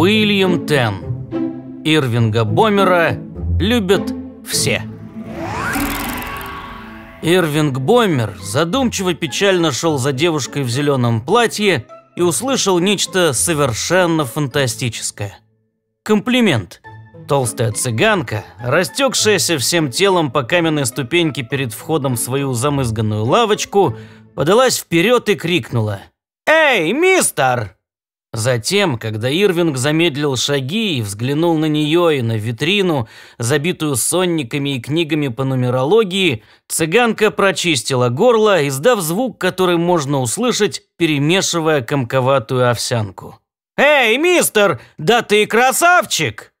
Уильям Тен. Ирвинга Бомера любят все. Ирвинг Бомер задумчиво печально шел за девушкой в зеленом платье и услышал нечто совершенно фантастическое. Комплимент. Толстая цыганка, растекшаяся всем телом по каменной ступеньке перед входом в свою замызганную лавочку, подалась вперед и крикнула. «Эй, мистер!» Затем, когда Ирвинг замедлил шаги и взглянул на нее и на витрину, забитую сонниками и книгами по нумерологии, цыганка прочистила горло, издав звук, который можно услышать, перемешивая комковатую овсянку. «Эй, мистер, да ты красавчик!»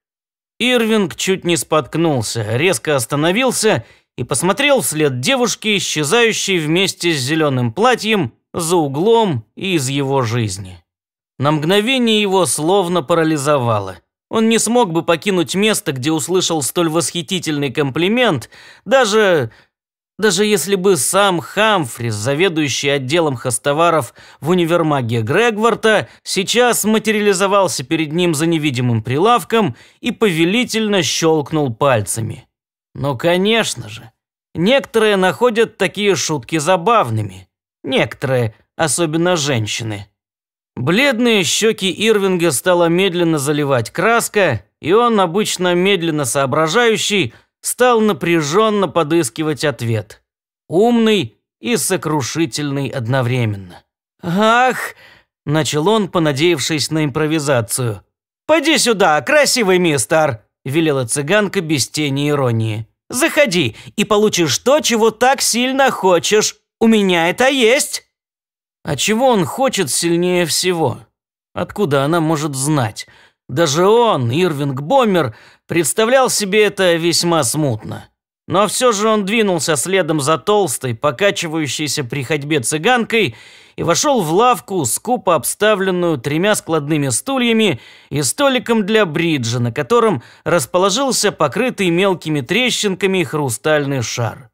Ирвинг чуть не споткнулся, резко остановился и посмотрел вслед девушке, исчезающей вместе с зеленым платьем, за углом и из его жизни. На мгновение его словно парализовало. Он не смог бы покинуть место, где услышал столь восхитительный комплимент, даже... Даже если бы сам Хамфрис, заведующий отделом хостоваров в универмаге Грегварта, сейчас материализовался перед ним за невидимым прилавком и повелительно щелкнул пальцами. Ну, конечно же. Некоторые находят такие шутки забавными. Некоторые, особенно женщины. Бледные щеки Ирвинга стала медленно заливать краска, и он, обычно медленно соображающий, стал напряженно подыскивать ответ. Умный и сокрушительный одновременно. «Ах!» – начал он, понадеявшись на импровизацию. «Поди сюда, красивый мистер!» – велела цыганка без тени иронии. «Заходи и получишь то, чего так сильно хочешь. У меня это есть!» А чего он хочет сильнее всего? Откуда она может знать? Даже он, Ирвинг Бомер, представлял себе это весьма смутно. Но все же он двинулся следом за толстой, покачивающейся при ходьбе цыганкой и вошел в лавку, скупо обставленную тремя складными стульями и столиком для бриджа, на котором расположился покрытый мелкими трещинками хрустальный шар.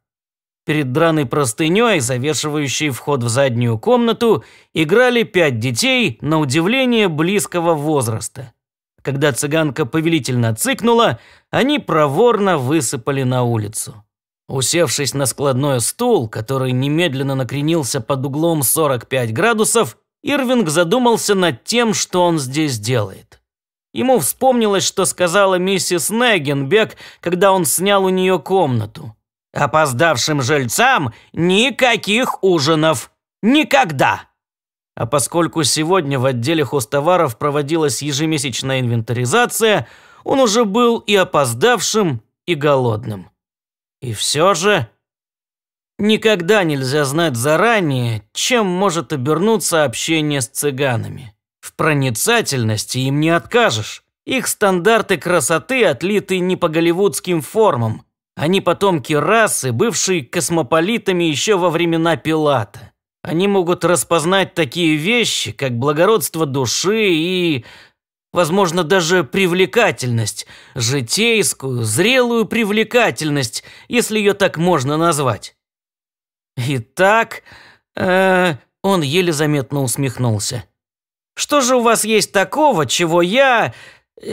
Перед драной простыней, завешивающей вход в заднюю комнату, играли пять детей, на удивление, близкого возраста. Когда цыганка повелительно цыкнула, они проворно высыпали на улицу. Усевшись на складной стул, который немедленно накренился под углом 45 градусов, Ирвинг задумался над тем, что он здесь делает. Ему вспомнилось, что сказала миссис Негенбек, когда он снял у нее комнату. Опоздавшим жильцам никаких ужинов. Никогда. А поскольку сегодня в отделе хостоваров проводилась ежемесячная инвентаризация, он уже был и опоздавшим, и голодным. И все же... Никогда нельзя знать заранее, чем может обернуться общение с цыганами. В проницательности им не откажешь. Их стандарты красоты отлиты не по голливудским формам, они а потомки расы, бывшие космополитами еще во времена Пилата. Они могут распознать такие вещи, как благородство души и, возможно, даже привлекательность, житейскую, зрелую привлекательность, если ее так можно назвать. Итак, э он еле заметно усмехнулся. Что же у вас есть такого, чего я,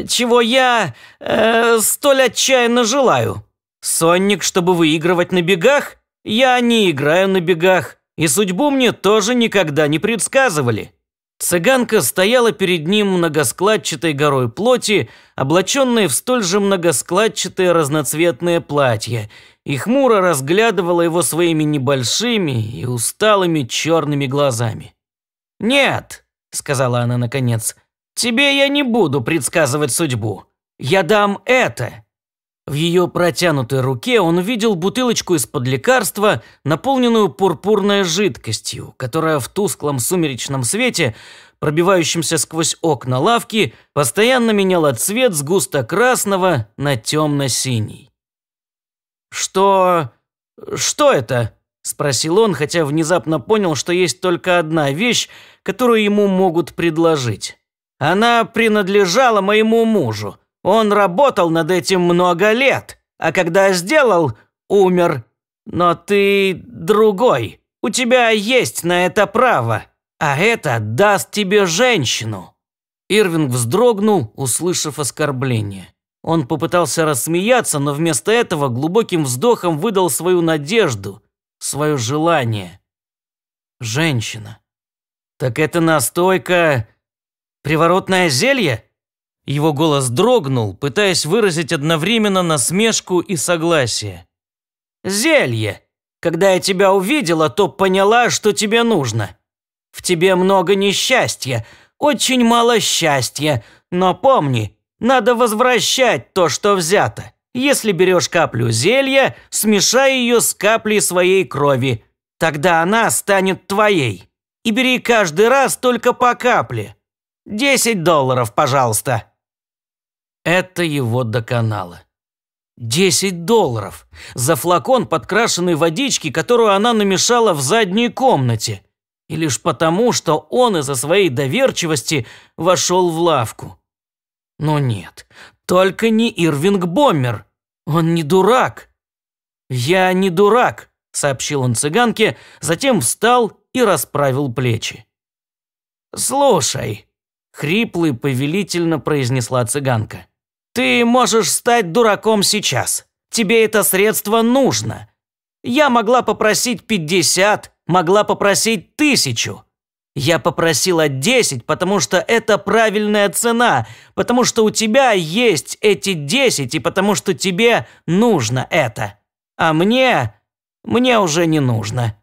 чего я э, столь отчаянно желаю? Сонник, чтобы выигрывать на бегах? Я не играю на бегах, и судьбу мне тоже никогда не предсказывали. Цыганка стояла перед ним многоскладчатой горой плоти, облаченная в столь же многоскладчатое разноцветное платье, и хмуро разглядывала его своими небольшими и усталыми черными глазами. «Нет», — сказала она наконец, — «тебе я не буду предсказывать судьбу. Я дам это». В ее протянутой руке он видел бутылочку из-под лекарства, наполненную пурпурной жидкостью, которая в тусклом сумеречном свете, пробивающемся сквозь окна лавки, постоянно меняла цвет с густо-красного на темно-синий. «Что... что это?» – спросил он, хотя внезапно понял, что есть только одна вещь, которую ему могут предложить. «Она принадлежала моему мужу. Он работал над этим много лет, а когда сделал, умер. Но ты другой. У тебя есть на это право, а это даст тебе женщину». Ирвинг вздрогнул, услышав оскорбление. Он попытался рассмеяться, но вместо этого глубоким вздохом выдал свою надежду, свое желание. «Женщина. Так это настойка... приворотное зелье?» Его голос дрогнул, пытаясь выразить одновременно насмешку и согласие. «Зелье! Когда я тебя увидела, то поняла, что тебе нужно. В тебе много несчастья, очень мало счастья, но помни, надо возвращать то, что взято. Если берешь каплю зелья, смешай ее с каплей своей крови. Тогда она станет твоей. И бери каждый раз только по капле. Десять долларов, пожалуйста». Это его доконало. Десять долларов за флакон подкрашенной водички, которую она намешала в задней комнате. И лишь потому, что он из-за своей доверчивости вошел в лавку. Но нет, только не Ирвинг Боммер. Он не дурак. «Я не дурак», – сообщил он цыганке, затем встал и расправил плечи. «Слушай», – хрипло повелительно произнесла цыганка – ты можешь стать дураком сейчас. Тебе это средство нужно. Я могла попросить 50, могла попросить тысячу. Я попросила 10, потому что это правильная цена, потому что у тебя есть эти 10 и потому что тебе нужно это. А мне... мне уже не нужно.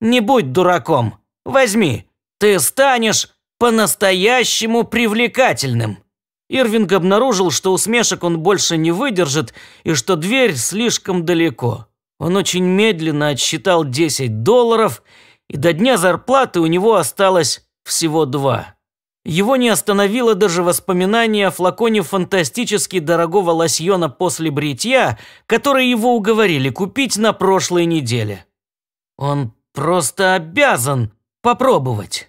Не будь дураком. Возьми. Ты станешь по-настоящему привлекательным. Ирвинг обнаружил, что усмешек он больше не выдержит и что дверь слишком далеко. Он очень медленно отсчитал 10 долларов, и до дня зарплаты у него осталось всего два. Его не остановило даже воспоминание о флаконе фантастически дорогого лосьона после бритья, который его уговорили купить на прошлой неделе. Он просто обязан попробовать.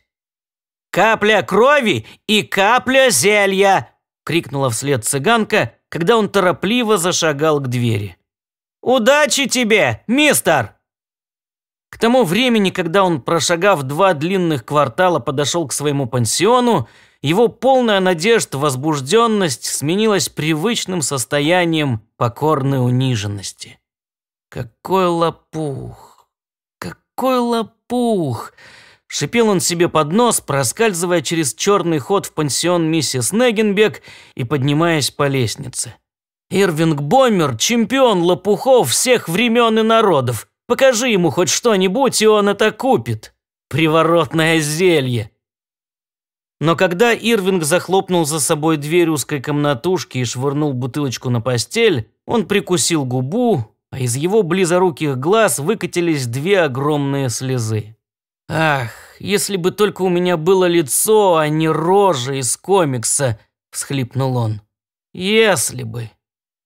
«Капля крови и капля зелья!» крикнула вслед цыганка, когда он торопливо зашагал к двери. «Удачи тебе, мистер!» К тому времени, когда он, прошагав два длинных квартала, подошел к своему пансиону, его полная надежд, возбужденность сменилась привычным состоянием покорной униженности. «Какой лопух! Какой лопух!» Шипел он себе под нос, проскальзывая через черный ход в пансион миссис Негенбек и поднимаясь по лестнице. «Ирвинг Бомер – чемпион лопухов всех времен и народов. Покажи ему хоть что-нибудь, и он это купит. Приворотное зелье!» Но когда Ирвинг захлопнул за собой дверь узкой комнатушки и швырнул бутылочку на постель, он прикусил губу, а из его близоруких глаз выкатились две огромные слезы. «Ах, если бы только у меня было лицо, а не рожа из комикса!» – всхлипнул он. «Если бы!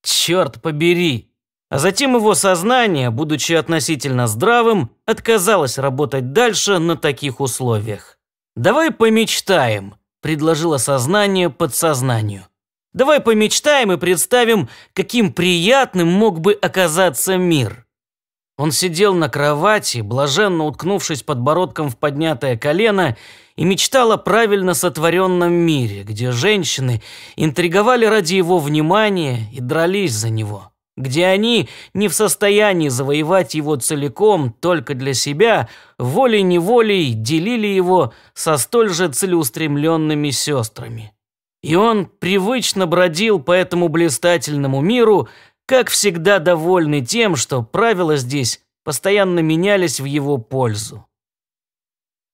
Черт побери!» А затем его сознание, будучи относительно здравым, отказалось работать дальше на таких условиях. «Давай помечтаем», – предложило сознание подсознанию. «Давай помечтаем и представим, каким приятным мог бы оказаться мир». Он сидел на кровати, блаженно уткнувшись подбородком в поднятое колено, и мечтал о правильно сотворенном мире, где женщины интриговали ради его внимания и дрались за него, где они не в состоянии завоевать его целиком только для себя, волей-неволей делили его со столь же целеустремленными сестрами. И он привычно бродил по этому блистательному миру, как всегда довольный тем, что правила здесь постоянно менялись в его пользу.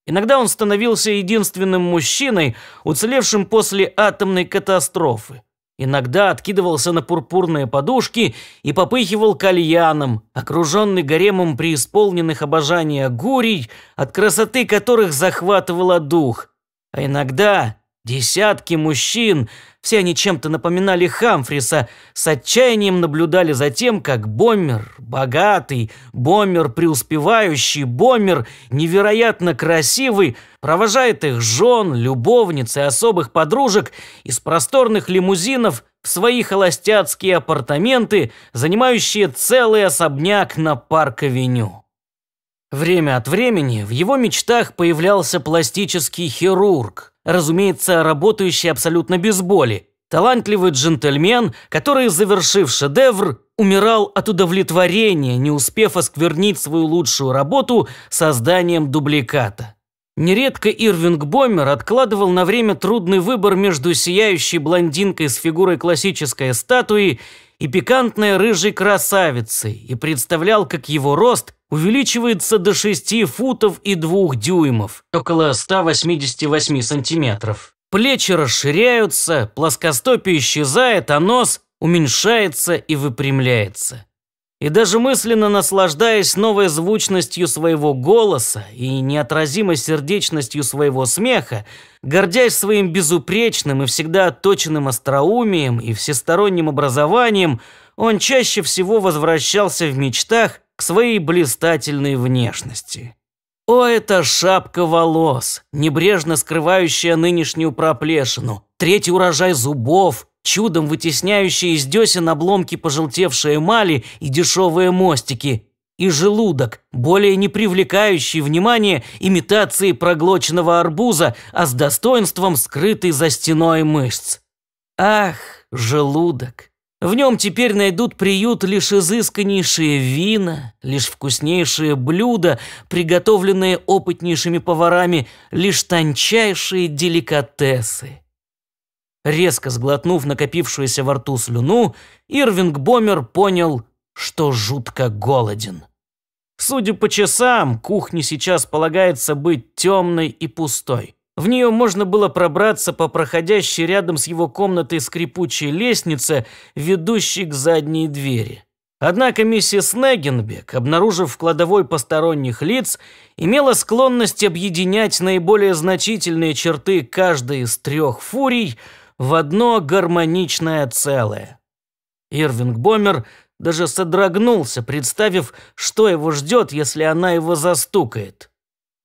Иногда он становился единственным мужчиной, уцелевшим после атомной катастрофы. Иногда откидывался на пурпурные подушки и попыхивал кальяном, окруженный гаремом преисполненных обожания гурий, от красоты которых захватывало дух. А иногда Десятки мужчин, все они чем-то напоминали Хамфриса, с отчаянием наблюдали за тем, как бомбер, богатый, бомбер, преуспевающий, бомбер, невероятно красивый, провожает их жен, любовниц и особых подружек из просторных лимузинов в свои холостяцкие апартаменты, занимающие целый особняк на парк-авеню. Время от времени в его мечтах появлялся пластический хирург, Разумеется, работающий абсолютно без боли. Талантливый джентльмен, который, завершив шедевр, умирал от удовлетворения, не успев осквернить свою лучшую работу созданием дубликата. Нередко Ирвинг Бомер откладывал на время трудный выбор между сияющей блондинкой с фигурой классической статуи и пикантной рыжей красавицей и представлял, как его рост – увеличивается до 6 футов и 2 дюймов, около 188 сантиметров. Плечи расширяются, плоскостопие исчезает, а нос уменьшается и выпрямляется. И даже мысленно наслаждаясь новой звучностью своего голоса и неотразимой сердечностью своего смеха, гордясь своим безупречным и всегда отточенным остроумием и всесторонним образованием, он чаще всего возвращался в мечтах к своей блистательной внешности. О, эта шапка волос, небрежно скрывающая нынешнюю проплешину, третий урожай зубов, чудом вытесняющие из десен обломки пожелтевшей эмали и дешевые мостики, и желудок, более не привлекающий внимания имитации проглоченного арбуза, а с достоинством скрытый за стеной мышц. Ах, желудок! В нем теперь найдут приют лишь изысканнейшие вина, лишь вкуснейшие блюда, приготовленные опытнейшими поварами, лишь тончайшие деликатесы. Резко сглотнув накопившуюся во рту слюну, Ирвинг Бомер понял, что жутко голоден. Судя по часам, кухне сейчас полагается быть темной и пустой. В нее можно было пробраться по проходящей рядом с его комнатой скрипучей лестнице, ведущей к задней двери. Однако миссис Негенбек, обнаружив в кладовой посторонних лиц, имела склонность объединять наиболее значительные черты каждой из трех фурий в одно гармоничное целое. Ирвинг Бомер даже содрогнулся, представив, что его ждет, если она его застукает.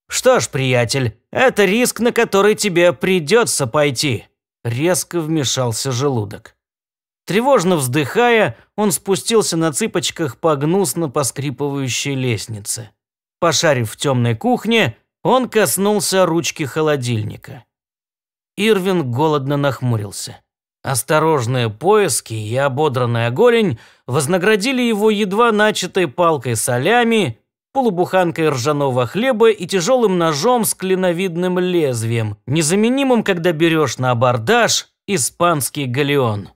«Что ж, приятель, это риск, на который тебе придется пойти», – резко вмешался желудок. Тревожно вздыхая, он спустился на цыпочках по гнусно поскрипывающей лестнице. Пошарив в темной кухне, он коснулся ручки холодильника. Ирвин голодно нахмурился. Осторожные поиски и ободранная голень вознаградили его едва начатой палкой солями полубуханкой ржаного хлеба и тяжелым ножом с клиновидным лезвием, незаменимым, когда берешь на абордаж испанский галеон.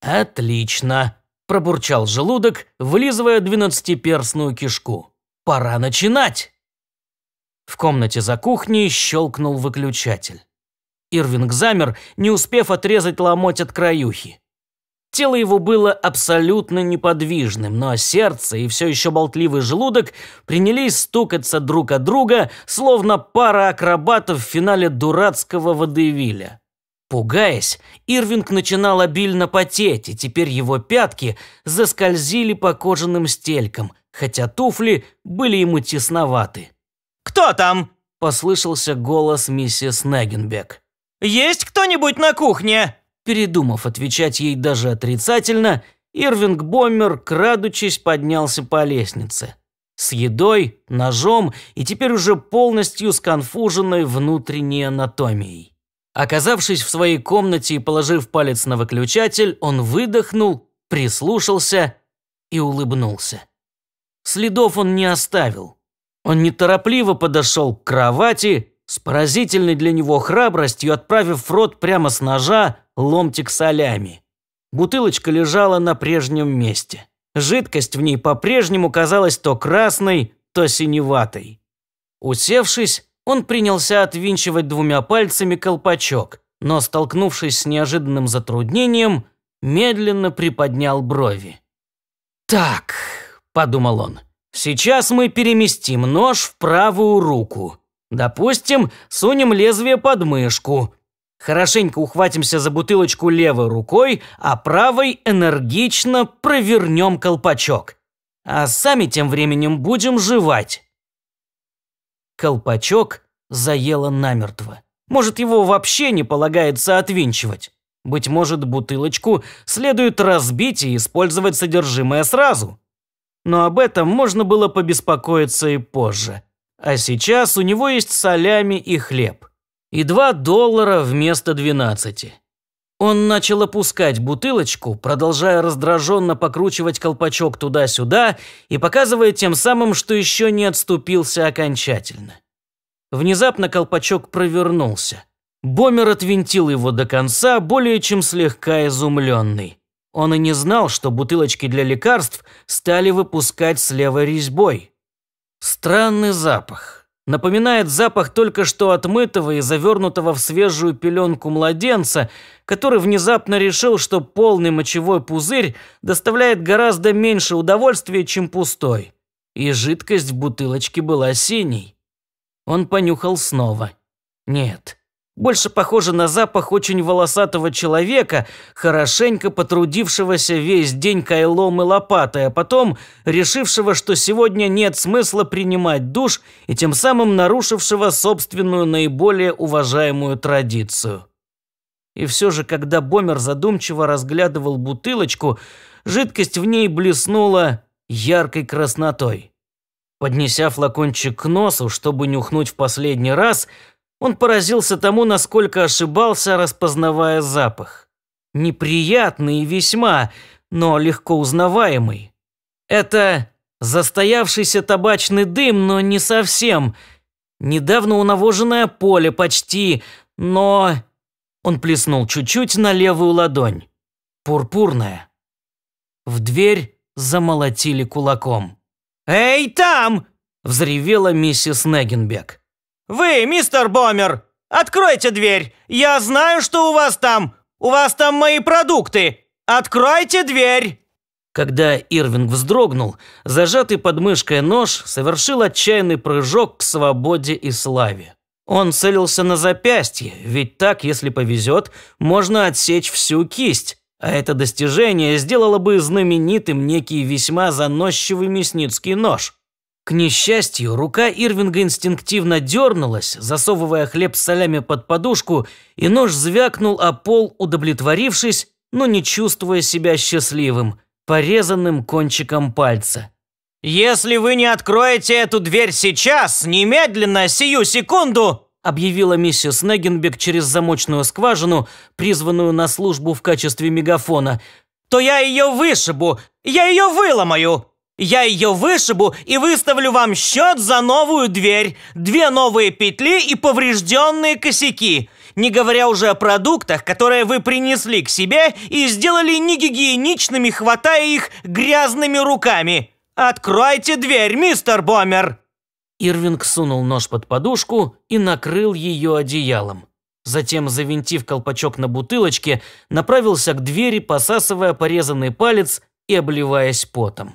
«Отлично!» – пробурчал желудок, вылизывая двенадцатиперстную кишку. «Пора начинать!» В комнате за кухней щелкнул выключатель. Ирвинг замер, не успев отрезать ломоть от краюхи. Тело его было абсолютно неподвижным, но сердце и все еще болтливый желудок принялись стукаться друг от друга, словно пара акробатов в финале дурацкого водевиля. Пугаясь, Ирвинг начинал обильно потеть, и теперь его пятки заскользили по кожаным стелькам, хотя туфли были ему тесноваты. «Кто там?» – послышался голос миссис Негенбек. «Есть кто-нибудь на кухне?» Передумав отвечать ей даже отрицательно, Ирвинг Боммер, крадучись, поднялся по лестнице. С едой, ножом и теперь уже полностью сконфуженной внутренней анатомией. Оказавшись в своей комнате и положив палец на выключатель, он выдохнул, прислушался и улыбнулся. Следов он не оставил. Он неторопливо подошел к кровати, с поразительной для него храбростью отправив в рот прямо с ножа ломтик солями. Бутылочка лежала на прежнем месте. Жидкость в ней по-прежнему казалась то красной, то синеватой. Усевшись, он принялся отвинчивать двумя пальцами колпачок, но, столкнувшись с неожиданным затруднением, медленно приподнял брови. «Так», – подумал он, – «сейчас мы переместим нож в правую руку. Допустим, сунем лезвие под мышку. Хорошенько ухватимся за бутылочку левой рукой, а правой энергично провернем колпачок. А сами тем временем будем жевать. Колпачок заело намертво. Может, его вообще не полагается отвинчивать. Быть может, бутылочку следует разбить и использовать содержимое сразу. Но об этом можно было побеспокоиться и позже. А сейчас у него есть солями и хлеб и 2 доллара вместо 12. Он начал опускать бутылочку, продолжая раздраженно покручивать колпачок туда-сюда и показывая тем самым, что еще не отступился окончательно. Внезапно колпачок провернулся. Бомер отвинтил его до конца, более чем слегка изумленный. Он и не знал, что бутылочки для лекарств стали выпускать с левой резьбой. Странный запах. Напоминает запах только что отмытого и завернутого в свежую пеленку младенца, который внезапно решил, что полный мочевой пузырь доставляет гораздо меньше удовольствия, чем пустой. И жидкость в бутылочке была синей. Он понюхал снова. Нет, больше похоже на запах очень волосатого человека, хорошенько потрудившегося весь день кайлом и лопатой, а потом решившего, что сегодня нет смысла принимать душ и тем самым нарушившего собственную наиболее уважаемую традицию. И все же, когда Бомер задумчиво разглядывал бутылочку, жидкость в ней блеснула яркой краснотой. Поднеся флакончик к носу, чтобы нюхнуть в последний раз – он поразился тому, насколько ошибался, распознавая запах. Неприятный и весьма, но легко узнаваемый. Это застоявшийся табачный дым, но не совсем. Недавно унавоженное поле почти, но... Он плеснул чуть-чуть на левую ладонь. Пурпурная. В дверь замолотили кулаком. «Эй, там!» – взревела миссис Негенбек. «Вы, мистер Бомер, откройте дверь! Я знаю, что у вас там! У вас там мои продукты! Откройте дверь!» Когда Ирвинг вздрогнул, зажатый под мышкой нож совершил отчаянный прыжок к свободе и славе. Он целился на запястье, ведь так, если повезет, можно отсечь всю кисть, а это достижение сделало бы знаменитым некий весьма заносчивый мясницкий нож. К несчастью, рука Ирвинга инстинктивно дернулась, засовывая хлеб с солями под подушку, и нож звякнул о пол, удовлетворившись, но не чувствуя себя счастливым, порезанным кончиком пальца. «Если вы не откроете эту дверь сейчас, немедленно, сию секунду!» объявила миссис Негенбек через замочную скважину, призванную на службу в качестве мегафона, «то я ее вышибу! Я ее выломаю! Я ее вышибу и выставлю вам счет за новую дверь, две новые петли и поврежденные косяки. Не говоря уже о продуктах, которые вы принесли к себе и сделали негигиеничными, хватая их грязными руками. Откройте дверь, мистер Бомер!» Ирвинг сунул нож под подушку и накрыл ее одеялом. Затем, завинтив колпачок на бутылочке, направился к двери, посасывая порезанный палец и обливаясь потом.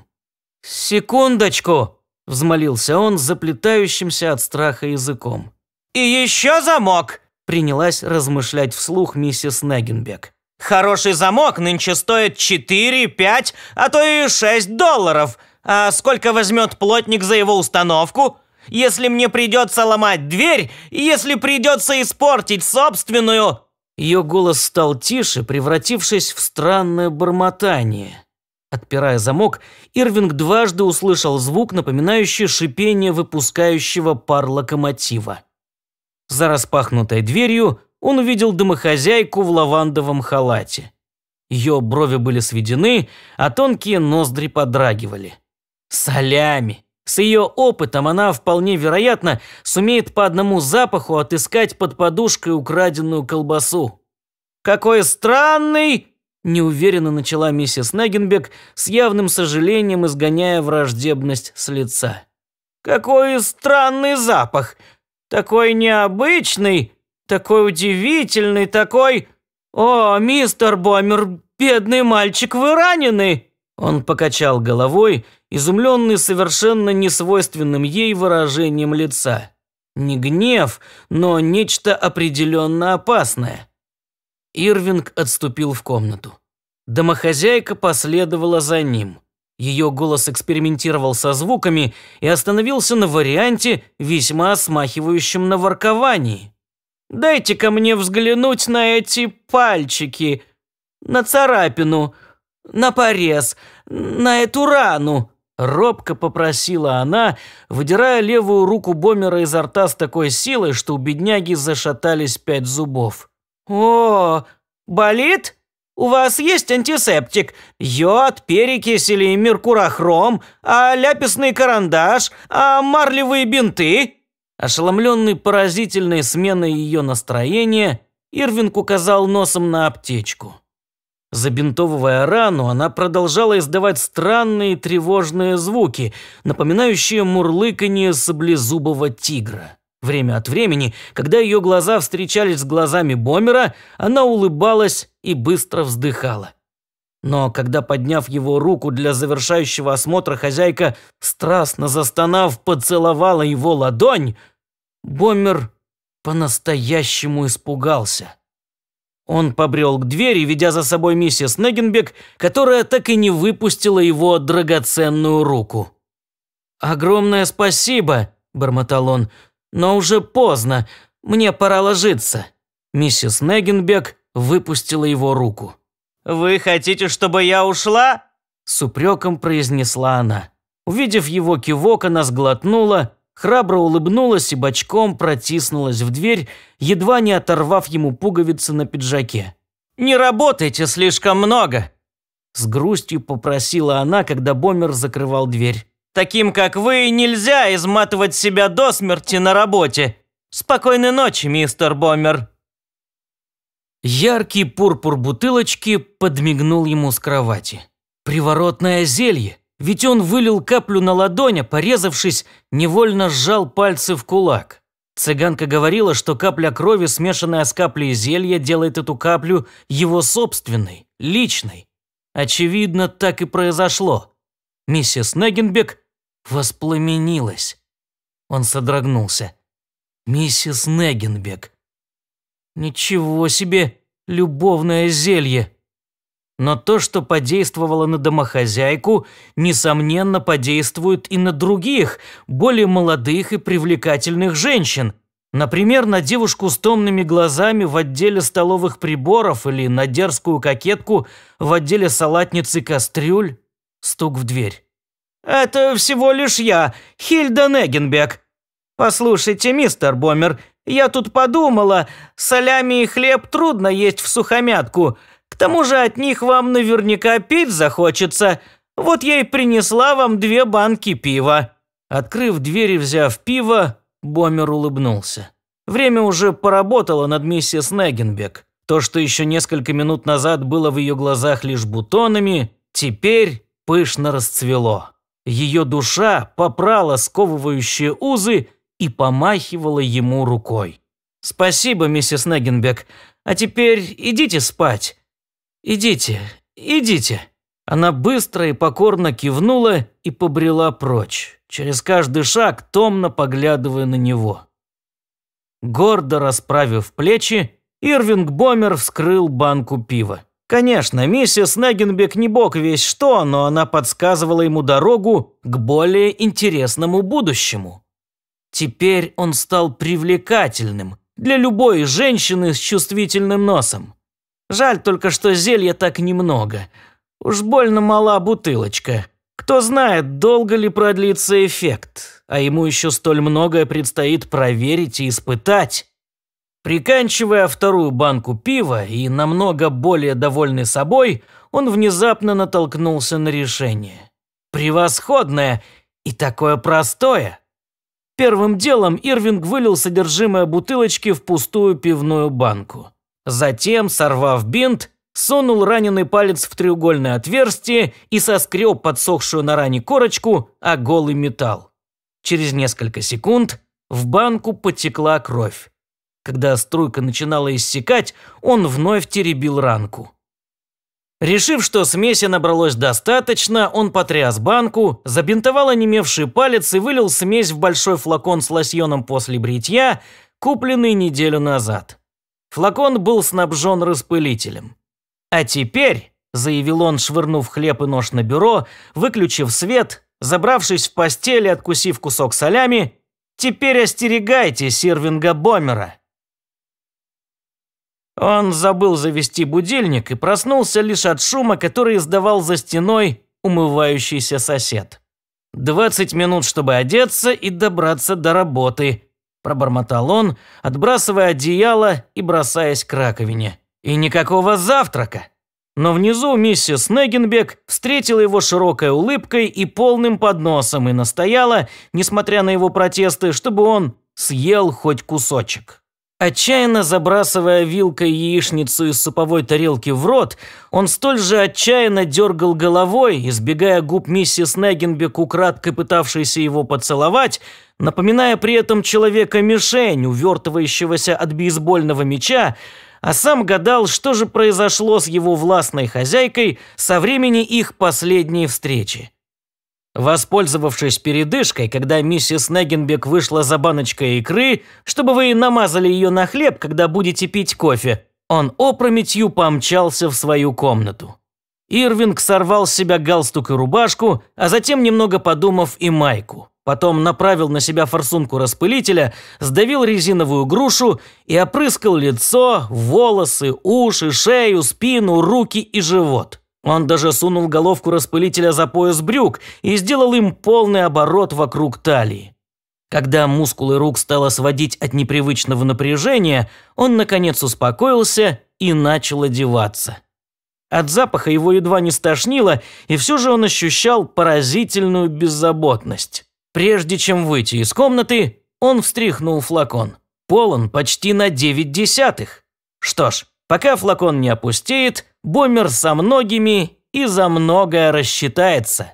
«Секундочку!» – взмолился он заплетающимся от страха языком. «И еще замок!» – принялась размышлять вслух миссис Негенбек. «Хороший замок нынче стоит четыре, пять, а то и шесть долларов. А сколько возьмет плотник за его установку?» если мне придется ломать дверь, если придется испортить собственную...» Ее голос стал тише, превратившись в странное бормотание. Отпирая замок, Ирвинг дважды услышал звук, напоминающий шипение выпускающего пар локомотива. За распахнутой дверью он увидел домохозяйку в лавандовом халате. Ее брови были сведены, а тонкие ноздри подрагивали. Солями. С ее опытом она вполне вероятно сумеет по одному запаху отыскать под подушкой украденную колбасу. «Какой странный!» неуверенно начала миссис Нагенбек, с явным сожалением изгоняя враждебность с лица. «Какой странный запах! Такой необычный, такой удивительный, такой... О, мистер Бомер, бедный мальчик, вы ранены!» Он покачал головой, изумленный совершенно несвойственным ей выражением лица. Не гнев, но нечто определенно опасное. Ирвинг отступил в комнату. Домохозяйка последовала за ним. Ее голос экспериментировал со звуками и остановился на варианте, весьма смахивающем на воркование. «Дайте-ка мне взглянуть на эти пальчики, на царапину, на порез, на эту рану», Робко попросила она, выдирая левую руку Бомера изо рта с такой силой, что у бедняги зашатались пять зубов. «О, болит? У вас есть антисептик? Йод, перекись или меркурохром, а ляписный карандаш, а марлевые бинты?» Ошеломленный поразительной сменой ее настроения, Ирвинг указал носом на аптечку. Забинтовывая рану, она продолжала издавать странные тревожные звуки, напоминающие мурлыканье саблезубого тигра. Время от времени, когда ее глаза встречались с глазами Бомера, она улыбалась и быстро вздыхала. Но когда, подняв его руку для завершающего осмотра, хозяйка, страстно застонав, поцеловала его ладонь, Бомер по-настоящему испугался. Он побрел к двери, ведя за собой миссис Негенбек, которая так и не выпустила его драгоценную руку. «Огромное спасибо», – бормотал он, но уже поздно, мне пора ложиться. Миссис Негенбек выпустила его руку. «Вы хотите, чтобы я ушла?» С упреком произнесла она. Увидев его кивок, она сглотнула, храбро улыбнулась и бочком протиснулась в дверь, едва не оторвав ему пуговицы на пиджаке. «Не работайте слишком много!» С грустью попросила она, когда Бомер закрывал дверь. Таким, как вы, нельзя изматывать себя до смерти на работе. Спокойной ночи, мистер Бомер». Яркий пурпур бутылочки подмигнул ему с кровати. Приворотное зелье, ведь он вылил каплю на ладонь, а порезавшись, невольно сжал пальцы в кулак. Цыганка говорила, что капля крови, смешанная с каплей зелья, делает эту каплю его собственной, личной. Очевидно, так и произошло. Миссис Негенбек воспламенилась. Он содрогнулся. «Миссис Негенбек». «Ничего себе любовное зелье!» Но то, что подействовало на домохозяйку, несомненно, подействует и на других, более молодых и привлекательных женщин. Например, на девушку с томными глазами в отделе столовых приборов или на дерзкую кокетку в отделе салатницы кастрюль. Стук в дверь. «Это всего лишь я, Хильда Негенбек». «Послушайте, мистер Бомер, я тут подумала, солями и хлеб трудно есть в сухомятку. К тому же от них вам наверняка пить захочется. Вот я и принесла вам две банки пива». Открыв дверь и взяв пиво, Бомер улыбнулся. Время уже поработало над миссис Негенбек. То, что еще несколько минут назад было в ее глазах лишь бутонами, теперь пышно расцвело. Ее душа попрала сковывающие узы и помахивала ему рукой. «Спасибо, миссис Негенбек. А теперь идите спать. Идите, идите». Она быстро и покорно кивнула и побрела прочь, через каждый шаг томно поглядывая на него. Гордо расправив плечи, Ирвинг Бомер вскрыл банку пива. Конечно, миссис Нагенбек не бог весь что, но она подсказывала ему дорогу к более интересному будущему. Теперь он стал привлекательным для любой женщины с чувствительным носом. Жаль только, что зелья так немного. Уж больно мала бутылочка. Кто знает, долго ли продлится эффект, а ему еще столь многое предстоит проверить и испытать. Приканчивая вторую банку пива и намного более довольный собой, он внезапно натолкнулся на решение. Превосходное и такое простое. Первым делом Ирвинг вылил содержимое бутылочки в пустую пивную банку. Затем, сорвав бинт, сунул раненый палец в треугольное отверстие и соскреб подсохшую на ране корочку, о голый металл. Через несколько секунд в банку потекла кровь. Когда струйка начинала иссякать, он вновь теребил ранку. Решив, что смеси набралось достаточно, он потряс банку, забинтовал онемевший палец и вылил смесь в большой флакон с лосьоном после бритья, купленный неделю назад. Флакон был снабжен распылителем. «А теперь», – заявил он, швырнув хлеб и нож на бюро, выключив свет, забравшись в постель и откусив кусок солями, «теперь остерегайте Сирвинга Бомера». Он забыл завести будильник и проснулся лишь от шума, который издавал за стеной умывающийся сосед. «Двадцать минут, чтобы одеться и добраться до работы», – пробормотал он, отбрасывая одеяло и бросаясь к раковине. «И никакого завтрака!» Но внизу миссис Негенбек встретила его широкой улыбкой и полным подносом и настояла, несмотря на его протесты, чтобы он съел хоть кусочек. Отчаянно забрасывая вилкой яичницу из суповой тарелки в рот, он столь же отчаянно дергал головой, избегая губ миссис Негенбек, украдкой пытавшейся его поцеловать, напоминая при этом человека-мишень, увертывающегося от бейсбольного мяча, а сам гадал, что же произошло с его властной хозяйкой со времени их последней встречи. Воспользовавшись передышкой, когда миссис Негенбек вышла за баночкой икры, чтобы вы намазали ее на хлеб, когда будете пить кофе, он опрометью помчался в свою комнату. Ирвинг сорвал с себя галстук и рубашку, а затем, немного подумав, и майку. Потом направил на себя форсунку распылителя, сдавил резиновую грушу и опрыскал лицо, волосы, уши, шею, спину, руки и живот. Он даже сунул головку распылителя за пояс брюк и сделал им полный оборот вокруг талии. Когда мускулы рук стало сводить от непривычного напряжения, он, наконец, успокоился и начал одеваться. От запаха его едва не стошнило, и все же он ощущал поразительную беззаботность. Прежде чем выйти из комнаты, он встряхнул флакон. Полон почти на девять десятых. Что ж, пока флакон не опустеет, Бомер со многими и за многое рассчитается.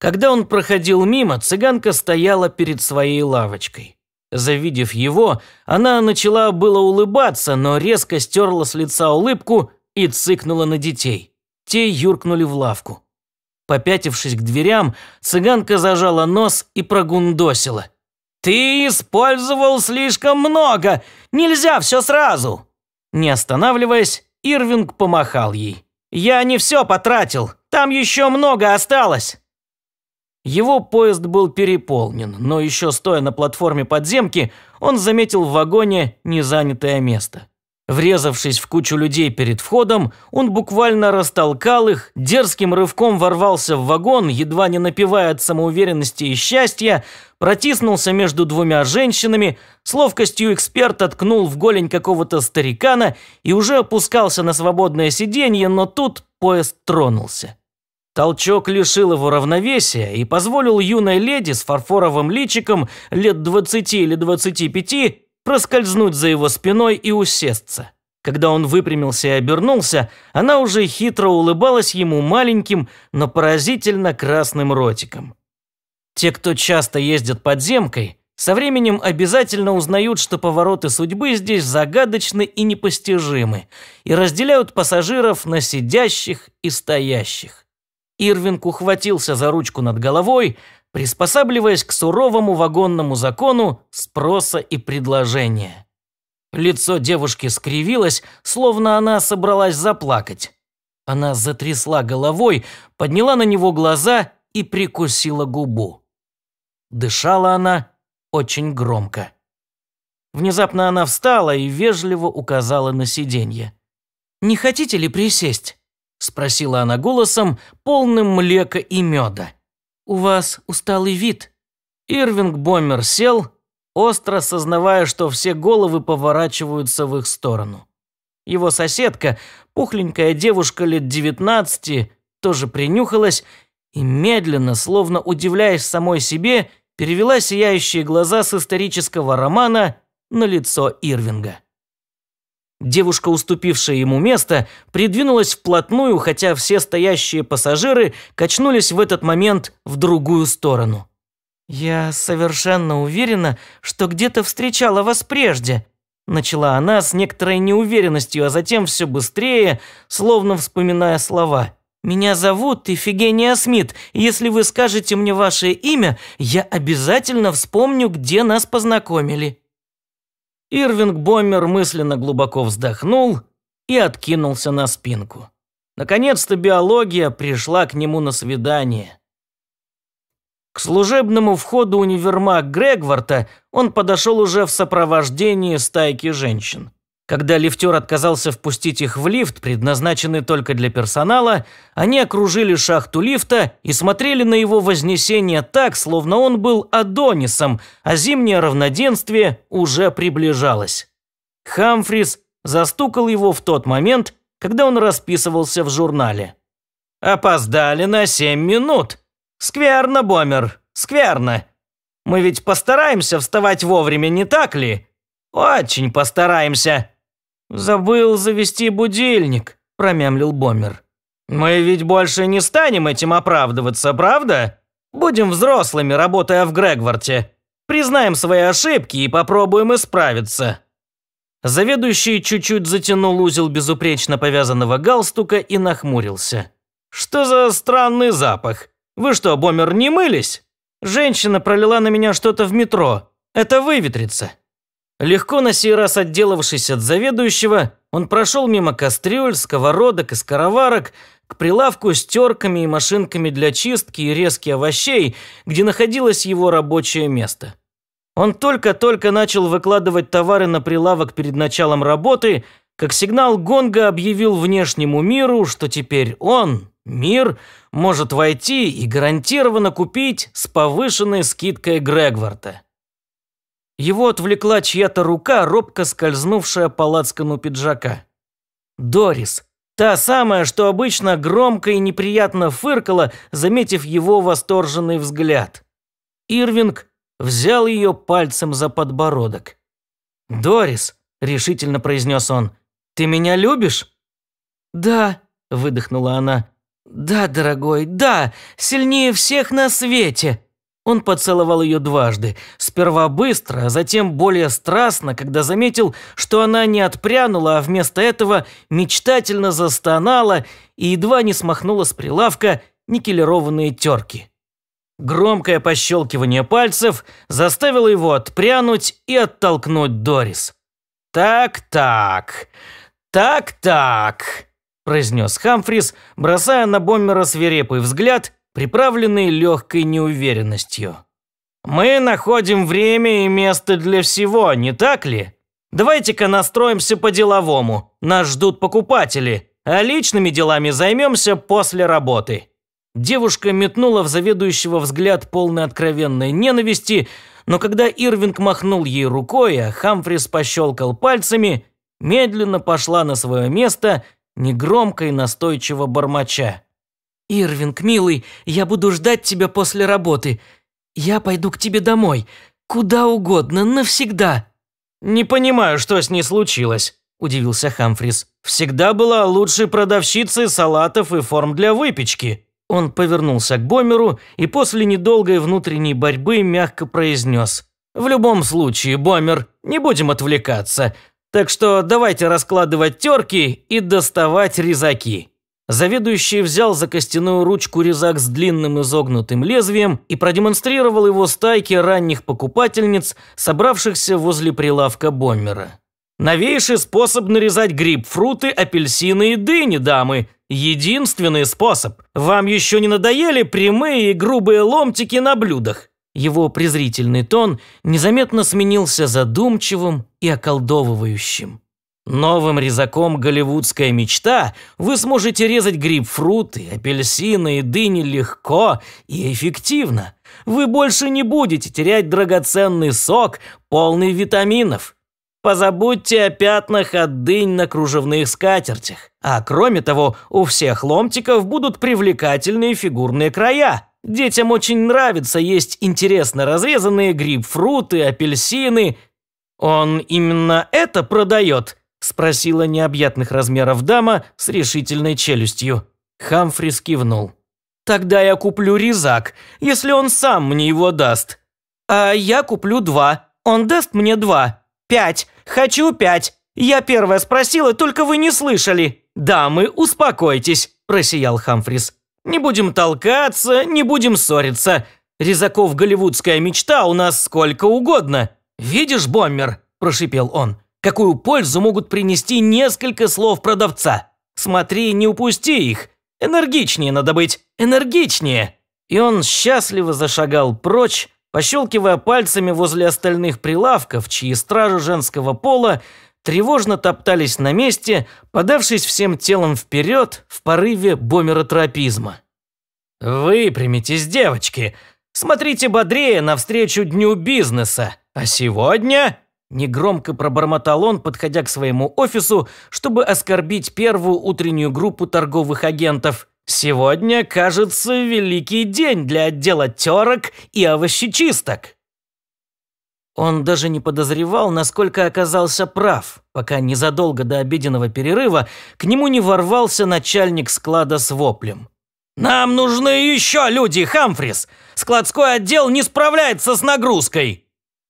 Когда он проходил мимо, цыганка стояла перед своей лавочкой. Завидев его, она начала было улыбаться, но резко стерла с лица улыбку и цыкнула на детей. Те юркнули в лавку. Попятившись к дверям, цыганка зажала нос и прогундосила. «Ты использовал слишком много! Нельзя все сразу!» Не останавливаясь, Ирвинг помахал ей. «Я не все потратил, там еще много осталось!» Его поезд был переполнен, но еще стоя на платформе подземки, он заметил в вагоне незанятое место. Врезавшись в кучу людей перед входом, он буквально растолкал их, дерзким рывком ворвался в вагон, едва не напивая от самоуверенности и счастья, протиснулся между двумя женщинами, с ловкостью эксперта ткнул в голень какого-то старикана и уже опускался на свободное сиденье, но тут поезд тронулся. Толчок лишил его равновесия и позволил юной леди с фарфоровым личиком лет 20 или 25 проскользнуть за его спиной и усесться. Когда он выпрямился и обернулся, она уже хитро улыбалась ему маленьким, но поразительно красным ротиком. Те, кто часто ездят подземкой, со временем обязательно узнают, что повороты судьбы здесь загадочны и непостижимы, и разделяют пассажиров на сидящих и стоящих. Ирвинг ухватился за ручку над головой, приспосабливаясь к суровому вагонному закону спроса и предложения. Лицо девушки скривилось, словно она собралась заплакать. Она затрясла головой, подняла на него глаза и прикусила губу. Дышала она очень громко. Внезапно она встала и вежливо указала на сиденье. «Не хотите ли присесть?» – спросила она голосом, полным млека и меда. «У вас усталый вид». Ирвинг Бомер сел, остро осознавая, что все головы поворачиваются в их сторону. Его соседка, пухленькая девушка лет 19, тоже принюхалась и медленно, словно удивляясь самой себе, перевела сияющие глаза с исторического романа на лицо Ирвинга. Девушка, уступившая ему место, придвинулась вплотную, хотя все стоящие пассажиры качнулись в этот момент в другую сторону. «Я совершенно уверена, что где-то встречала вас прежде», начала она с некоторой неуверенностью, а затем все быстрее, словно вспоминая слова. «Меня зовут Ифигения Смит. Если вы скажете мне ваше имя, я обязательно вспомню, где нас познакомили». Ирвинг Боммер мысленно глубоко вздохнул и откинулся на спинку. Наконец-то биология пришла к нему на свидание. К служебному входу универмаг Грегварта он подошел уже в сопровождении стайки женщин. Когда лифтер отказался впустить их в лифт, предназначенный только для персонала, они окружили шахту лифта и смотрели на его вознесение так, словно он был Адонисом, а зимнее равноденствие уже приближалось. Хамфрис застукал его в тот момент, когда он расписывался в журнале. «Опоздали на семь минут. Скверно, Бомер, скверно. Мы ведь постараемся вставать вовремя, не так ли? Очень постараемся». «Забыл завести будильник», – промямлил Бомер. «Мы ведь больше не станем этим оправдываться, правда? Будем взрослыми, работая в Грегворте, Признаем свои ошибки и попробуем исправиться». Заведующий чуть-чуть затянул узел безупречно повязанного галстука и нахмурился. «Что за странный запах? Вы что, Бомер, не мылись?» «Женщина пролила на меня что-то в метро. Это выветрится». Легко на сей раз отделавшись от заведующего, он прошел мимо кастрюль, сковородок и скороварок к прилавку с терками и машинками для чистки и резки овощей, где находилось его рабочее место. Он только-только начал выкладывать товары на прилавок перед началом работы, как сигнал гонга объявил внешнему миру, что теперь он, мир, может войти и гарантированно купить с повышенной скидкой Грегварта. Его отвлекла чья-то рука, робко скользнувшая по лацкану пиджака. «Дорис!» Та самая, что обычно громко и неприятно фыркала, заметив его восторженный взгляд. Ирвинг взял ее пальцем за подбородок. «Дорис», – решительно произнес он, – «ты меня любишь?» «Да», – выдохнула она. «Да, дорогой, да, сильнее всех на свете!» Он поцеловал ее дважды, сперва быстро, а затем более страстно, когда заметил, что она не отпрянула, а вместо этого мечтательно застонала и едва не смахнула с прилавка никелированные терки. Громкое пощелкивание пальцев заставило его отпрянуть и оттолкнуть Дорис. «Так-так, так-так», – произнес Хамфрис, бросая на Боммера свирепый взгляд – приправленный легкой неуверенностью. «Мы находим время и место для всего, не так ли? Давайте-ка настроимся по-деловому, нас ждут покупатели, а личными делами займемся после работы». Девушка метнула в заведующего взгляд полной откровенной ненависти, но когда Ирвинг махнул ей рукой, а Хамфрис пощелкал пальцами, медленно пошла на свое место, негромко и настойчиво бормоча. «Ирвинг, милый, я буду ждать тебя после работы. Я пойду к тебе домой. Куда угодно, навсегда». «Не понимаю, что с ней случилось», – удивился Хамфрис. «Всегда была лучшей продавщицей салатов и форм для выпечки». Он повернулся к Бомеру и после недолгой внутренней борьбы мягко произнес. «В любом случае, Бомер, не будем отвлекаться. Так что давайте раскладывать терки и доставать резаки». Заведующий взял за костяную ручку резак с длинным изогнутым лезвием и продемонстрировал его стайке ранних покупательниц, собравшихся возле прилавка Боммера. «Новейший способ нарезать грибфруты, апельсины и дыни, дамы. Единственный способ. Вам еще не надоели прямые и грубые ломтики на блюдах?» Его презрительный тон незаметно сменился задумчивым и околдовывающим. Новым резаком «Голливудская мечта» вы сможете резать грейпфруты, апельсины и дыни легко и эффективно. Вы больше не будете терять драгоценный сок, полный витаминов. Позабудьте о пятнах от дынь на кружевных скатертях. А кроме того, у всех ломтиков будут привлекательные фигурные края. Детям очень нравится есть интересно разрезанные грейпфруты, апельсины. Он именно это продает – Спросила необъятных размеров дама с решительной челюстью. Хамфрис кивнул. «Тогда я куплю резак, если он сам мне его даст. А я куплю два. Он даст мне два. Пять. Хочу пять. Я первая спросила, только вы не слышали. Дамы, успокойтесь», – просиял Хамфрис. «Не будем толкаться, не будем ссориться. Резаков голливудская мечта у нас сколько угодно. Видишь, Боммер?» – прошипел он какую пользу могут принести несколько слов продавца. Смотри, не упусти их. Энергичнее надо быть, энергичнее. И он счастливо зашагал прочь, пощелкивая пальцами возле остальных прилавков, чьи стражи женского пола тревожно топтались на месте, подавшись всем телом вперед в порыве бомеротропизма. «Выпрямитесь, девочки! Смотрите бодрее навстречу дню бизнеса! А сегодня...» Негромко пробормотал он, подходя к своему офису, чтобы оскорбить первую утреннюю группу торговых агентов. «Сегодня, кажется, великий день для отдела терок и овощечисток». Он даже не подозревал, насколько оказался прав, пока незадолго до обеденного перерыва к нему не ворвался начальник склада с воплем. «Нам нужны еще люди, Хамфрис! Складской отдел не справляется с нагрузкой!»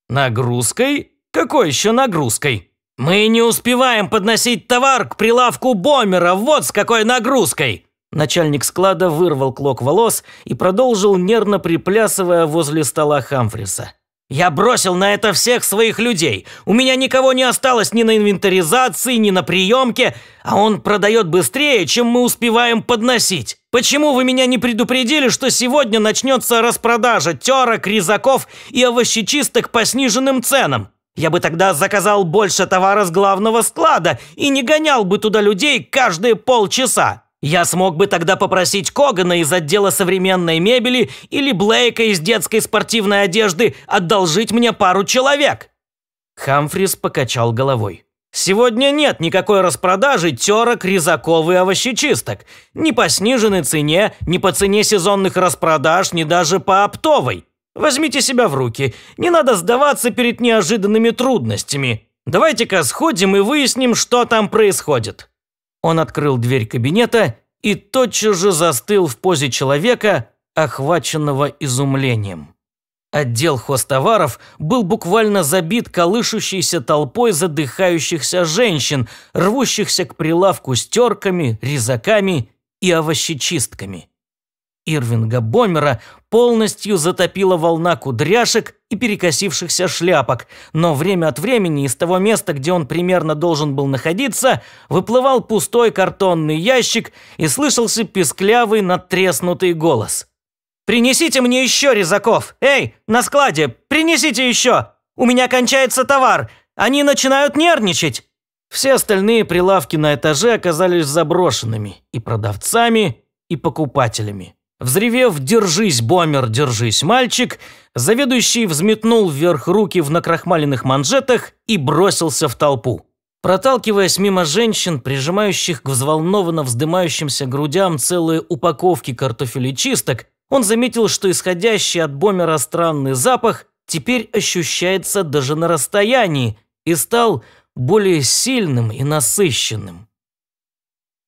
«Нагрузкой?» Какой еще нагрузкой? Мы не успеваем подносить товар к прилавку Бомера, вот с какой нагрузкой!» Начальник склада вырвал клок волос и продолжил, нервно приплясывая возле стола Хамфриса. «Я бросил на это всех своих людей. У меня никого не осталось ни на инвентаризации, ни на приемке, а он продает быстрее, чем мы успеваем подносить. Почему вы меня не предупредили, что сегодня начнется распродажа терок, резаков и овощечисток по сниженным ценам? Я бы тогда заказал больше товара с главного склада и не гонял бы туда людей каждые полчаса. Я смог бы тогда попросить Когана из отдела современной мебели или Блейка из детской спортивной одежды одолжить мне пару человек». Хамфрис покачал головой. «Сегодня нет никакой распродажи терок, резаков и овощечисток. Ни по сниженной цене, ни по цене сезонных распродаж, ни даже по оптовой. Возьмите себя в руки. Не надо сдаваться перед неожиданными трудностями. Давайте-ка сходим и выясним, что там происходит». Он открыл дверь кабинета и тотчас же застыл в позе человека, охваченного изумлением. Отдел хостоваров был буквально забит колышущейся толпой задыхающихся женщин, рвущихся к прилавку с терками, резаками и овощечистками. Ирвинга Бомера полностью затопила волна кудряшек и перекосившихся шляпок, но время от времени из того места, где он примерно должен был находиться, выплывал пустой картонный ящик и слышался песклявый надтреснутый голос. «Принесите мне еще резаков! Эй, на складе, принесите еще! У меня кончается товар! Они начинают нервничать!» Все остальные прилавки на этаже оказались заброшенными и продавцами, и покупателями. Взревев «Держись, бомер, держись, мальчик», заведующий взметнул вверх руки в накрахмаленных манжетах и бросился в толпу. Проталкиваясь мимо женщин, прижимающих к взволнованно вздымающимся грудям целые упаковки картофелечисток, он заметил, что исходящий от бомера странный запах теперь ощущается даже на расстоянии и стал более сильным и насыщенным.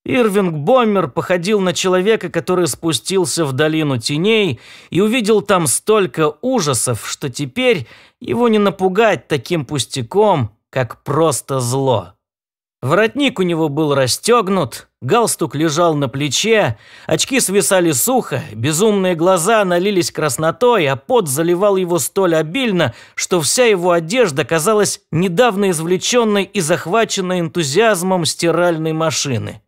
Ирвинг Боммер походил на человека, который спустился в долину теней и увидел там столько ужасов, что теперь его не напугать таким пустяком, как просто зло. Воротник у него был расстегнут, галстук лежал на плече, очки свисали сухо, безумные глаза налились краснотой, а пот заливал его столь обильно, что вся его одежда казалась недавно извлеченной и захваченной энтузиазмом стиральной машины.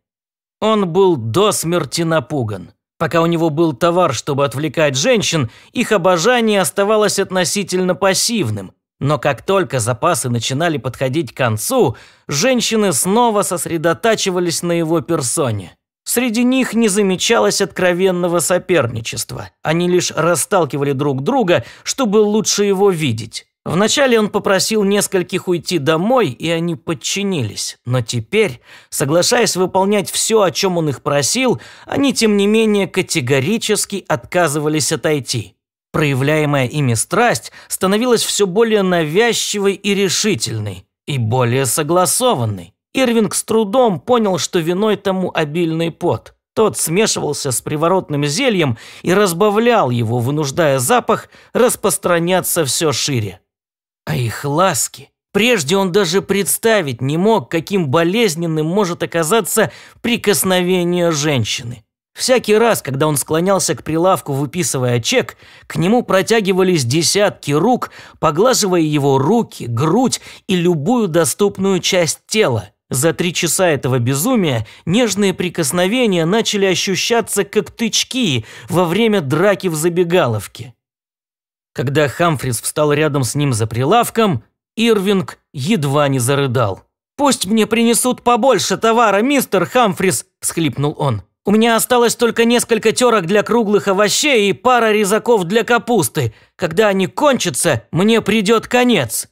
Он был до смерти напуган. Пока у него был товар, чтобы отвлекать женщин, их обожание оставалось относительно пассивным. Но как только запасы начинали подходить к концу, женщины снова сосредотачивались на его персоне. Среди них не замечалось откровенного соперничества. Они лишь расталкивали друг друга, чтобы лучше его видеть. Вначале он попросил нескольких уйти домой, и они подчинились. Но теперь, соглашаясь выполнять все, о чем он их просил, они, тем не менее, категорически отказывались отойти. Проявляемая ими страсть становилась все более навязчивой и решительной, и более согласованной. Ирвинг с трудом понял, что виной тому обильный пот – тот смешивался с приворотным зельем и разбавлял его, вынуждая запах распространяться все шире. А их ласки. Прежде он даже представить не мог, каким болезненным может оказаться прикосновение женщины. Всякий раз, когда он склонялся к прилавку, выписывая чек, к нему протягивались десятки рук, поглаживая его руки, грудь и любую доступную часть тела. За три часа этого безумия нежные прикосновения начали ощущаться как тычки во время драки в забегаловке. Когда Хамфрис встал рядом с ним за прилавком, Ирвинг едва не зарыдал. «Пусть мне принесут побольше товара, мистер Хамфрис!» – всхлипнул он. «У меня осталось только несколько терок для круглых овощей и пара резаков для капусты. Когда они кончатся, мне придет конец».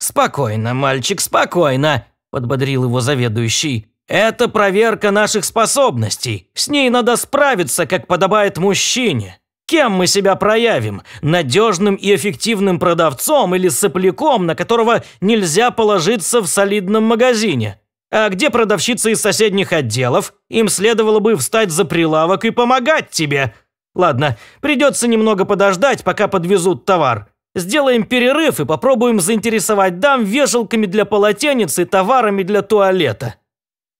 «Спокойно, мальчик, спокойно!» – подбодрил его заведующий. «Это проверка наших способностей. С ней надо справиться, как подобает мужчине». Кем мы себя проявим? Надежным и эффективным продавцом или сопляком, на которого нельзя положиться в солидном магазине? А где продавщицы из соседних отделов? Им следовало бы встать за прилавок и помогать тебе. Ладно, придется немного подождать, пока подвезут товар. Сделаем перерыв и попробуем заинтересовать дам вешалками для полотенец и товарами для туалета.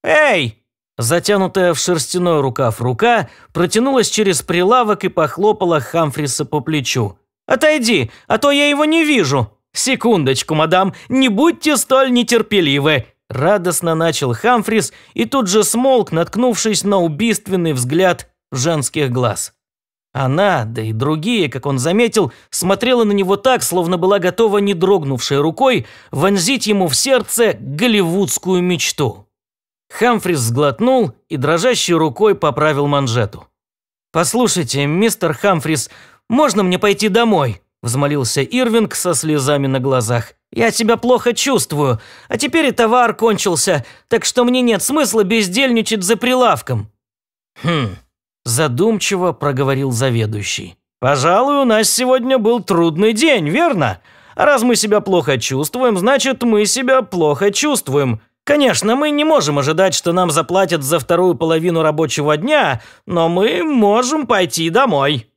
«Эй!» Затянутая в шерстяной рукав рука протянулась через прилавок и похлопала Хамфриса по плечу. «Отойди, а то я его не вижу!» «Секундочку, мадам, не будьте столь нетерпеливы!» Радостно начал Хамфрис и тут же смолк, наткнувшись на убийственный взгляд женских глаз. Она, да и другие, как он заметил, смотрела на него так, словно была готова, не дрогнувшей рукой, вонзить ему в сердце голливудскую мечту. Хамфрис сглотнул и дрожащей рукой поправил манжету. «Послушайте, мистер Хамфрис, можно мне пойти домой?» – взмолился Ирвинг со слезами на глазах. «Я себя плохо чувствую, а теперь и товар кончился, так что мне нет смысла бездельничать за прилавком». «Хм», – задумчиво проговорил заведующий. «Пожалуй, у нас сегодня был трудный день, верно? А раз мы себя плохо чувствуем, значит, мы себя плохо чувствуем. Конечно, мы не можем ожидать, что нам заплатят за вторую половину рабочего дня, но мы можем пойти домой».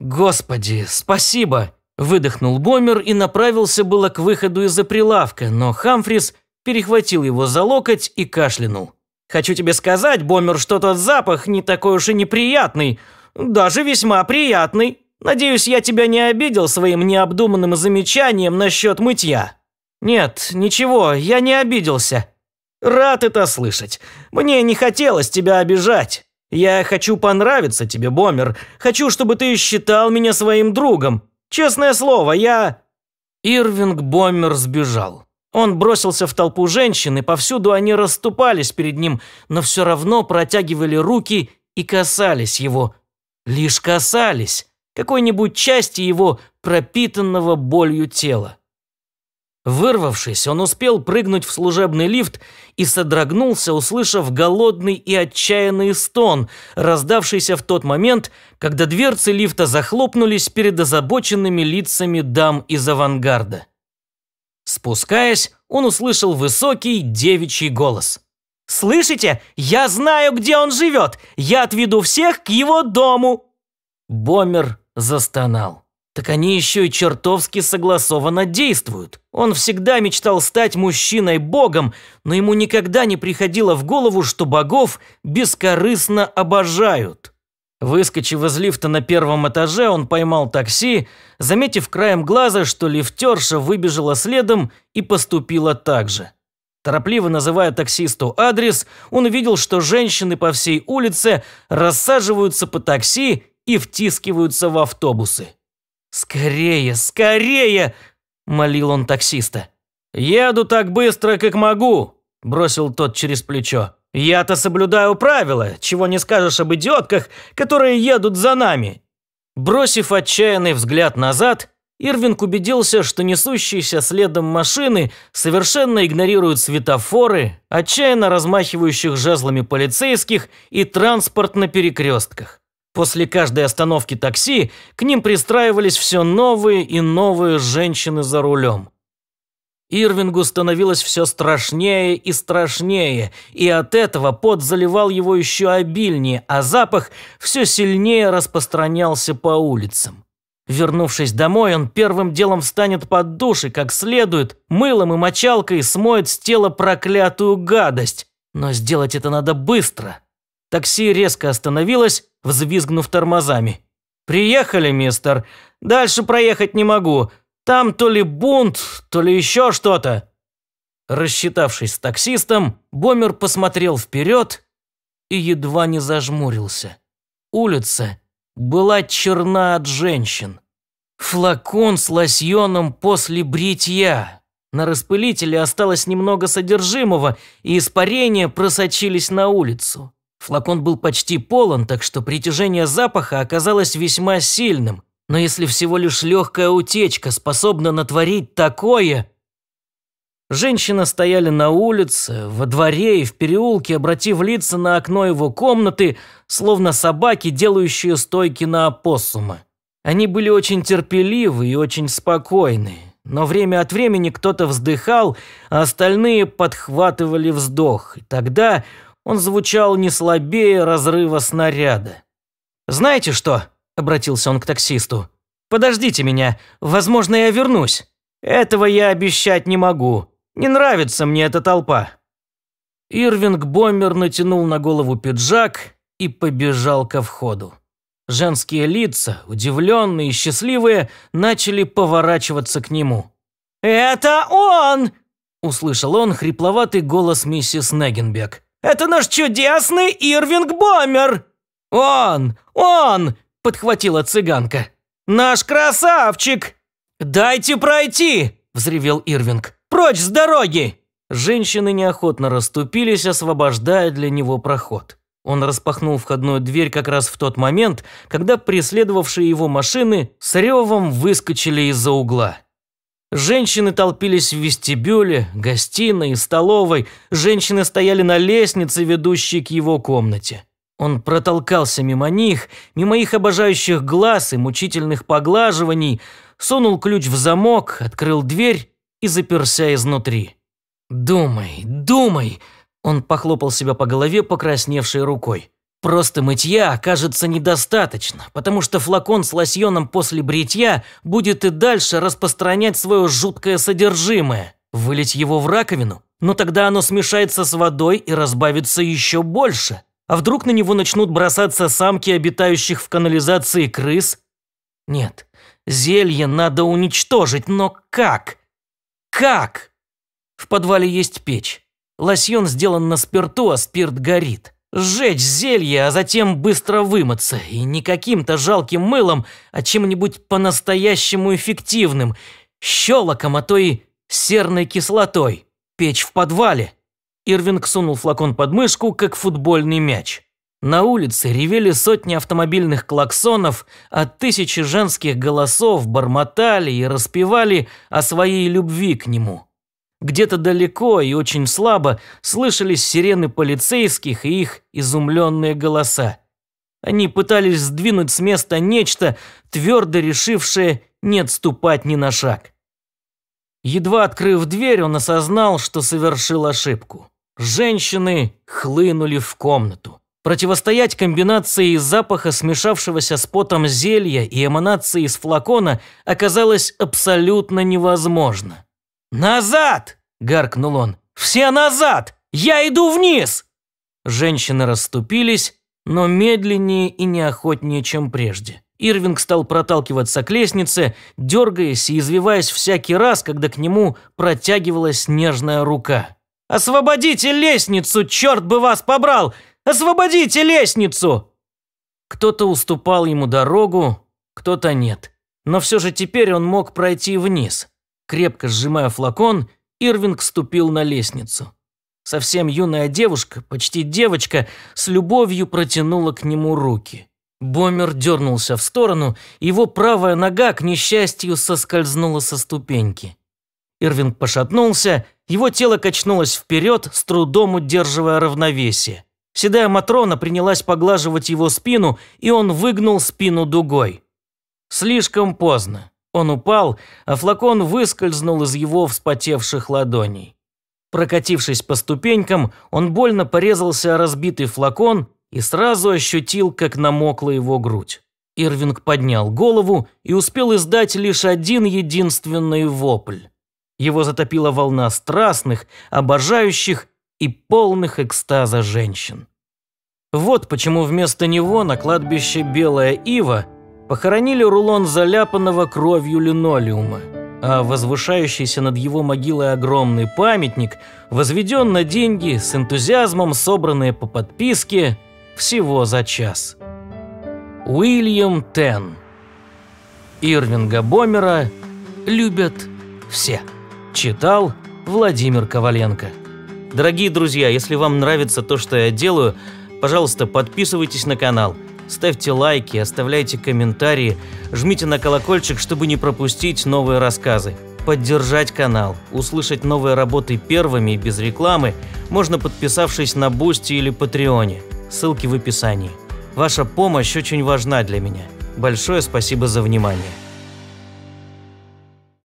«Господи, спасибо!» – выдохнул Бомер и направился было к выходу из-за прилавка, но Хамфрис перехватил его за локоть и кашлянул. «Хочу тебе сказать, Бомер, что тот запах не такой уж и неприятный, даже весьма приятный. Надеюсь, я тебя не обидел своим необдуманным замечанием насчет мытья». «Нет, ничего, я не обиделся». «Рад это слышать. Мне не хотелось тебя обижать. Я хочу понравиться тебе, Бомер. Хочу, чтобы ты считал меня своим другом. Честное слово, я...» Ирвинг Бомер сбежал. Он бросился в толпу женщин, и повсюду они расступались перед ним, но все равно протягивали руки и касались его. Лишь касались какой-нибудь части его пропитанного болью тела. Вырвавшись, он успел прыгнуть в служебный лифт и содрогнулся, услышав голодный и отчаянный стон, раздавшийся в тот момент, когда дверцы лифта захлопнулись перед озабоченными лицами дам из авангарда. Спускаясь, он услышал высокий девичий голос. «Слышите? Я знаю, где он живет! Я отведу всех к его дому!» Бомер застонал так они еще и чертовски согласованно действуют. Он всегда мечтал стать мужчиной-богом, но ему никогда не приходило в голову, что богов бескорыстно обожают. Выскочив из лифта на первом этаже, он поймал такси, заметив краем глаза, что лифтерша выбежала следом и поступила так же. Торопливо называя таксисту адрес, он увидел, что женщины по всей улице рассаживаются по такси и втискиваются в автобусы. «Скорее, скорее!» – молил он таксиста. «Еду так быстро, как могу», – бросил тот через плечо. «Я-то соблюдаю правила, чего не скажешь об идиотках, которые едут за нами». Бросив отчаянный взгляд назад, Ирвинг убедился, что несущиеся следом машины совершенно игнорируют светофоры, отчаянно размахивающих жезлами полицейских и транспорт на перекрестках. После каждой остановки такси к ним пристраивались все новые и новые женщины за рулем. Ирвингу становилось все страшнее и страшнее, и от этого пот заливал его еще обильнее, а запах все сильнее распространялся по улицам. Вернувшись домой, он первым делом встанет под душ и как следует, мылом и мочалкой смоет с тела проклятую гадость. Но сделать это надо быстро – Такси резко остановилось, взвизгнув тормозами. «Приехали, мистер. Дальше проехать не могу. Там то ли бунт, то ли еще что-то». Рассчитавшись с таксистом, Бомер посмотрел вперед и едва не зажмурился. Улица была черна от женщин. Флакон с лосьоном после бритья. На распылителе осталось немного содержимого, и испарения просочились на улицу. Флакон был почти полон, так что притяжение запаха оказалось весьма сильным. Но если всего лишь легкая утечка способна натворить такое... Женщины стояли на улице, во дворе и в переулке, обратив лица на окно его комнаты, словно собаки, делающие стойки на опоссума. Они были очень терпеливы и очень спокойны, но время от времени кто-то вздыхал, а остальные подхватывали вздох, и тогда он звучал не слабее разрыва снаряда. «Знаете что?» – обратился он к таксисту. «Подождите меня, возможно, я вернусь. Этого я обещать не могу. Не нравится мне эта толпа». Ирвинг Боммер натянул на голову пиджак и побежал ко входу. Женские лица, удивленные и счастливые, начали поворачиваться к нему. «Это он!» – услышал он хрипловатый голос миссис Негенбек. Это наш чудесный Ирвинг Бомер!» «Он! Он!» – подхватила цыганка. «Наш красавчик!» «Дайте пройти!» – взревел Ирвинг. «Прочь с дороги!» Женщины неохотно расступились, освобождая для него проход. Он распахнул входную дверь как раз в тот момент, когда преследовавшие его машины с ревом выскочили из-за угла. Женщины толпились в вестибюле, гостиной столовой. Женщины стояли на лестнице, ведущей к его комнате. Он протолкался мимо них, мимо их обожающих глаз и мучительных поглаживаний, сунул ключ в замок, открыл дверь и заперся изнутри. «Думай, думай!» Он похлопал себя по голове покрасневшей рукой. Просто мытья окажется недостаточно, потому что флакон с лосьоном после бритья будет и дальше распространять свое жуткое содержимое. Вылить его в раковину? Но тогда оно смешается с водой и разбавится еще больше. А вдруг на него начнут бросаться самки обитающих в канализации крыс? Нет, зелье надо уничтожить, но как? Как? В подвале есть печь. Лосьон сделан на спирту, а спирт горит. Сжечь зелье, а затем быстро вымыться. И не каким-то жалким мылом, а чем-нибудь по-настоящему эффективным. Щелоком, а то и серной кислотой. Печь в подвале. Ирвинг сунул флакон под мышку, как футбольный мяч. На улице ревели сотни автомобильных клаксонов, а тысячи женских голосов бормотали и распевали о своей любви к нему. Где-то далеко и очень слабо слышались сирены полицейских и их изумленные голоса. Они пытались сдвинуть с места нечто, твердо решившее не отступать ни на шаг. Едва открыв дверь, он осознал, что совершил ошибку. Женщины хлынули в комнату. Противостоять комбинации из запаха, смешавшегося с потом зелья и эманации из флакона, оказалось абсолютно невозможно. «Назад!» – гаркнул он. «Все назад! Я иду вниз!» Женщины расступились, но медленнее и неохотнее, чем прежде. Ирвинг стал проталкиваться к лестнице, дергаясь и извиваясь всякий раз, когда к нему протягивалась нежная рука. «Освободите лестницу, черт бы вас побрал! Освободите лестницу!» Кто-то уступал ему дорогу, кто-то нет. Но все же теперь он мог пройти вниз. Крепко сжимая флакон, Ирвинг ступил на лестницу. Совсем юная девушка, почти девочка, с любовью протянула к нему руки. Бомер дернулся в сторону, его правая нога, к несчастью, соскользнула со ступеньки. Ирвинг пошатнулся, его тело качнулось вперед, с трудом удерживая равновесие. Седая Матрона принялась поглаживать его спину, и он выгнул спину дугой. Слишком поздно. Он упал, а флакон выскользнул из его вспотевших ладоней. Прокатившись по ступенькам, он больно порезался о разбитый флакон и сразу ощутил, как намокла его грудь. Ирвинг поднял голову и успел издать лишь один единственный вопль. Его затопила волна страстных, обожающих и полных экстаза женщин. Вот почему вместо него на кладбище Белая Ива – Похоронили рулон заляпанного кровью линолеума, а возвышающийся над его могилой огромный памятник возведен на деньги с энтузиазмом, собранные по подписке всего за час. Уильям Тен. Ирвинга Бомера любят все. Читал Владимир Коваленко. Дорогие друзья, если вам нравится то, что я делаю, пожалуйста, подписывайтесь на канал – Ставьте лайки, оставляйте комментарии, жмите на колокольчик, чтобы не пропустить новые рассказы. Поддержать канал, услышать новые работы первыми и без рекламы можно подписавшись на Бусти или Патреоне. Ссылки в описании. Ваша помощь очень важна для меня. Большое спасибо за внимание.